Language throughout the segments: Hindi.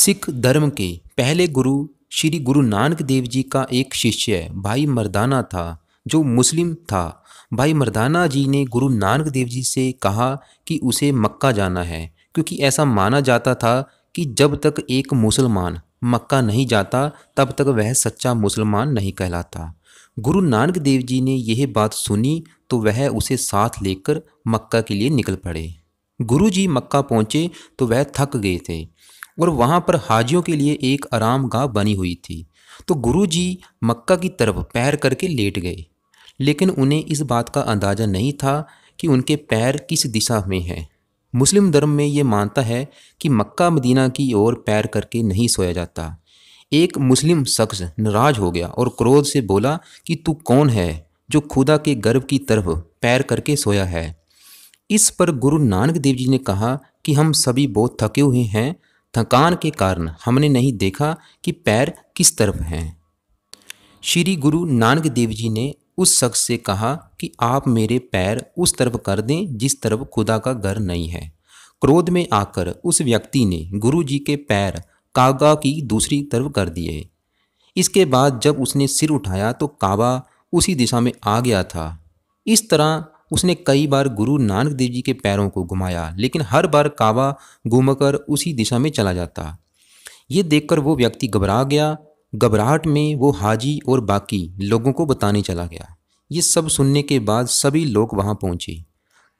सिख धर्म के पहले गुरु श्री गुरु नानक देव जी का एक शिष्य भाई मर्दाना था जो मुस्लिम था भाई मर्दाना जी ने गुरु नानक देव जी से कहा कि उसे मक्का जाना है क्योंकि ऐसा माना जाता था कि जब तक एक मुसलमान मक्का नहीं जाता तब तक वह सच्चा मुसलमान नहीं कहलाता गुरु नानक देव जी ने यह बात सुनी तो वह उसे साथ लेकर मक्का के लिए निकल पड़े गुरु जी मक्का पहुँचे तो वह थक गए थे और वहाँ पर हाजियों के लिए एक आराम गाह बनी हुई थी तो गुरु जी मक्का की तरफ पैर करके लेट गए लेकिन उन्हें इस बात का अंदाज़ा नहीं था कि उनके पैर किस दिशा में हैं मुस्लिम धर्म में ये मानता है कि मक्का मदीना की ओर पैर करके नहीं सोया जाता एक मुस्लिम शख्स नाराज हो गया और क्रोध से बोला कि तू कौन है जो खुदा के गर्भ की तरफ पैर करके सोया है इस पर गुरु नानक देव जी ने कहा कि हम सभी बहुत थके हुए हैं थकान के कारण हमने नहीं देखा कि पैर किस तरफ हैं श्री गुरु नानक देव जी ने उस शख्स से कहा कि आप मेरे पैर उस तरफ कर दें जिस तरफ खुदा का घर नहीं है क्रोध में आकर उस व्यक्ति ने गुरु जी के पैर कागा की दूसरी तरफ कर दिए इसके बाद जब उसने सिर उठाया तो काबा उसी दिशा में आ गया था इस तरह उसने कई बार गुरु नानक देव जी के पैरों को घुमाया लेकिन हर बार कावा घूमकर उसी दिशा में चला जाता ये देखकर वो व्यक्ति घबरा गया घबराहट में वो हाजी और बाकी लोगों को बताने चला गया ये सब सुनने के बाद सभी लोग वहाँ पहुँचे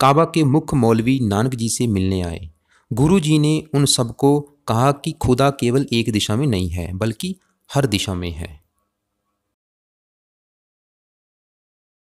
काबा के मुख्य मौलवी नानक जी से मिलने आए गुरु जी ने उन सबको कहा कि खुदा केवल एक दिशा में नहीं है बल्कि हर दिशा में है